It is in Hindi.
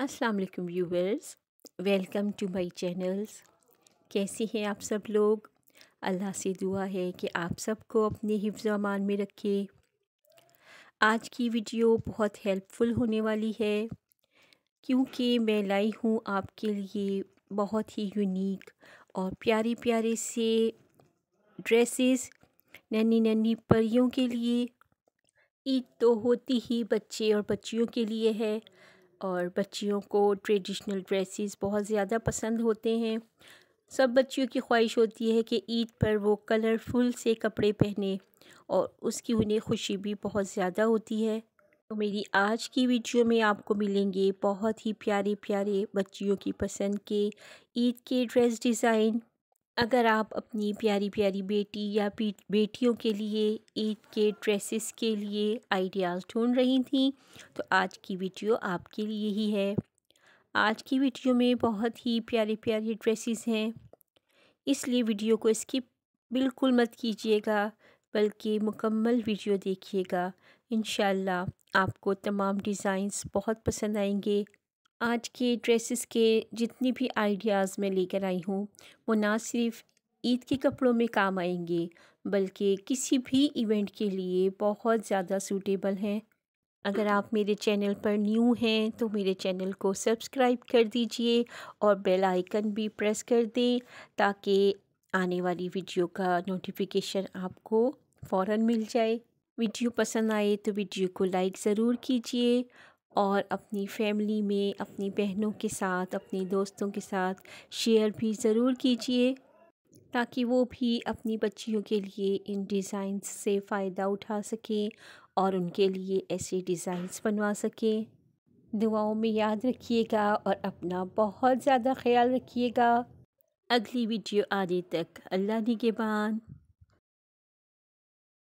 Aslam viewers welcome to my channels कैसी हैं आप सब लोग अल्लाह से दुआ है कि आप सबको अपने हिफ्ज़ अमान में रखे आज की वीडियो बहुत हेल्पफुल होने वाली है क्योंकि मैं लाई हूँ आपके लिए बहुत ही यूनिक और प्यारे प्यारे से ड्रेसेस नन्ही नन्ही परियों के लिए ईद तो होती ही बच्चे और बच्चियों के लिए है और बच्चियों को ट्रेडिशनल ड्रेसेस बहुत ज़्यादा पसंद होते हैं सब बच्चियों की ख्वाहिश होती है कि ईद पर वो कलरफुल से कपड़े पहने और उसकी उन्हें खुशी भी बहुत ज़्यादा होती है तो मेरी आज की वीडियो में आपको मिलेंगे बहुत ही प्यारे प्यारे बच्चियों की पसंद के ईद के ड्रेस डिज़ाइन अगर आप अपनी प्यारी प्यारी बेटी या बेटियों के लिए ईद के ड्रेसेस के लिए आइडियाज़ ढूंढ रही थी तो आज की वीडियो आपके लिए ही है आज की वीडियो में बहुत ही प्यारे प्यारे ड्रेसेस हैं इसलिए वीडियो को स्किप बिल्कुल मत कीजिएगा बल्कि मुकम्मल वीडियो देखिएगा इन आपको तमाम डिज़ाइंस बहुत पसंद आएंगे आज के ड्रेसेस के जितनी भी आइडियाज़ मैं लेकर आई हूँ वो ना सिर्फ ईद के कपड़ों में काम आएंगे बल्कि किसी भी इवेंट के लिए बहुत ज़्यादा सूटेबल हैं अगर आप मेरे चैनल पर न्यू हैं तो मेरे चैनल को सब्सक्राइब कर दीजिए और बेल आइकन भी प्रेस कर दें ताकि आने वाली वीडियो का नोटिफिकेशन आपको फ़ौर मिल जाए वीडियो पसंद आए तो वीडियो को लाइक ज़रूर कीजिए और अपनी फैमिली में अपनी बहनों के साथ अपने दोस्तों के साथ शेयर भी ज़रूर कीजिए ताकि वो भी अपनी बच्चियों के लिए इन डिज़ाइंस से फ़ायदा उठा सकें और उनके लिए ऐसे डिज़ाइंस बनवा सकें दुआओं में याद रखिएगा और अपना बहुत ज़्यादा ख्याल रखिएगा अगली वीडियो आने तक अल्लाह के बाद